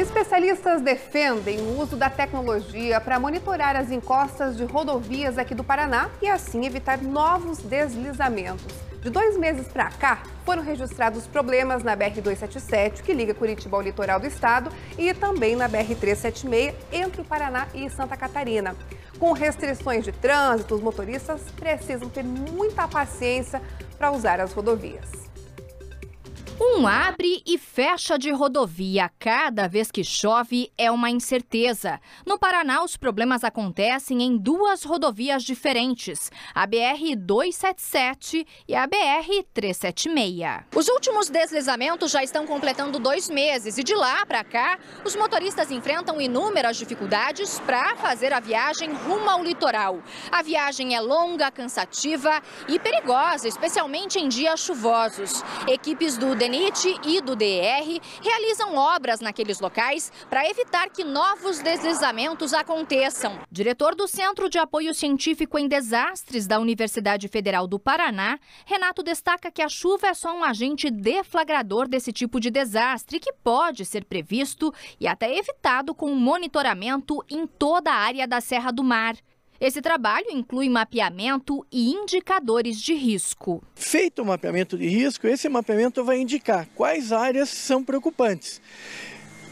Especialistas defendem o uso da tecnologia para monitorar as encostas de rodovias aqui do Paraná e assim evitar novos deslizamentos. De dois meses para cá, foram registrados problemas na BR-277, que liga Curitiba ao litoral do estado, e também na BR-376, entre o Paraná e Santa Catarina. Com restrições de trânsito, os motoristas precisam ter muita paciência para usar as rodovias. Um abre e fecha de rodovia cada vez que chove é uma incerteza. No Paraná, os problemas acontecem em duas rodovias diferentes, a BR 277 e a BR 376. Os últimos deslizamentos já estão completando dois meses e de lá para cá, os motoristas enfrentam inúmeras dificuldades para fazer a viagem rumo ao litoral. A viagem é longa, cansativa e perigosa, especialmente em dias chuvosos. Equipes do DN Tenete e do DR realizam obras naqueles locais para evitar que novos deslizamentos aconteçam. Diretor do Centro de Apoio Científico em Desastres da Universidade Federal do Paraná, Renato destaca que a chuva é só um agente deflagrador desse tipo de desastre que pode ser previsto e até evitado com monitoramento em toda a área da Serra do Mar. Esse trabalho inclui mapeamento e indicadores de risco. Feito o mapeamento de risco, esse mapeamento vai indicar quais áreas são preocupantes.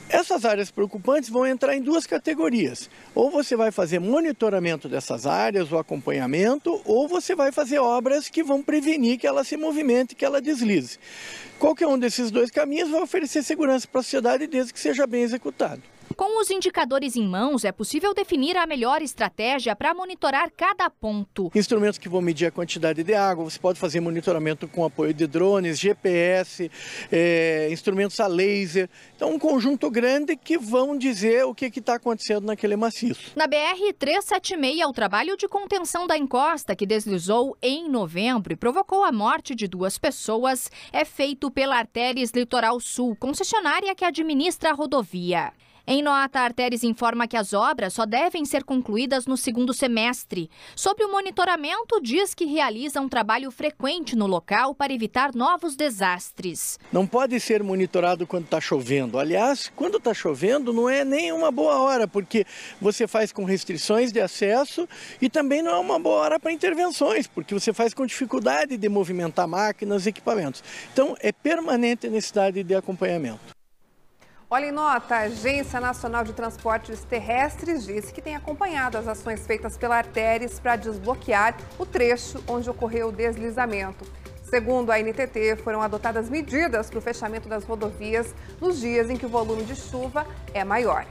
Essas áreas preocupantes vão entrar em duas categorias. Ou você vai fazer monitoramento dessas áreas, o acompanhamento, ou você vai fazer obras que vão prevenir que ela se movimente, que ela deslize. Qualquer um desses dois caminhos vai oferecer segurança para a sociedade desde que seja bem executado. Com os indicadores em mãos, é possível definir a melhor estratégia para monitorar cada ponto. Instrumentos que vão medir a quantidade de água, você pode fazer monitoramento com apoio de drones, GPS, é, eh, instrumentos a laser. Então, um conjunto grande que vão dizer o que está acontecendo naquele maciço. Na BR-376, o trabalho de contenção da encosta, que deslizou em novembro e provocou a morte de duas pessoas, é feito pela Artéries Litoral Sul, concessionária que administra a rodovia. Em nota, a informa que as obras só devem ser concluídas no segundo semestre. Sobre o monitoramento, diz que realiza um trabalho frequente no local para evitar novos desastres. Não pode ser monitorado quando está chovendo. Aliás, quando está chovendo não é nem uma boa hora, porque você faz com restrições de acesso e também não é uma boa hora para intervenções, porque você faz com dificuldade de movimentar máquinas e equipamentos. Então, é permanente necessidade de acompanhamento. Olha, em nota, a Agência Nacional de Transportes Terrestres disse que tem acompanhado as ações feitas pela Arteres para desbloquear o trecho onde ocorreu o deslizamento. Segundo a NTT, foram adotadas medidas para o fechamento das rodovias nos dias em que o volume de chuva é maior.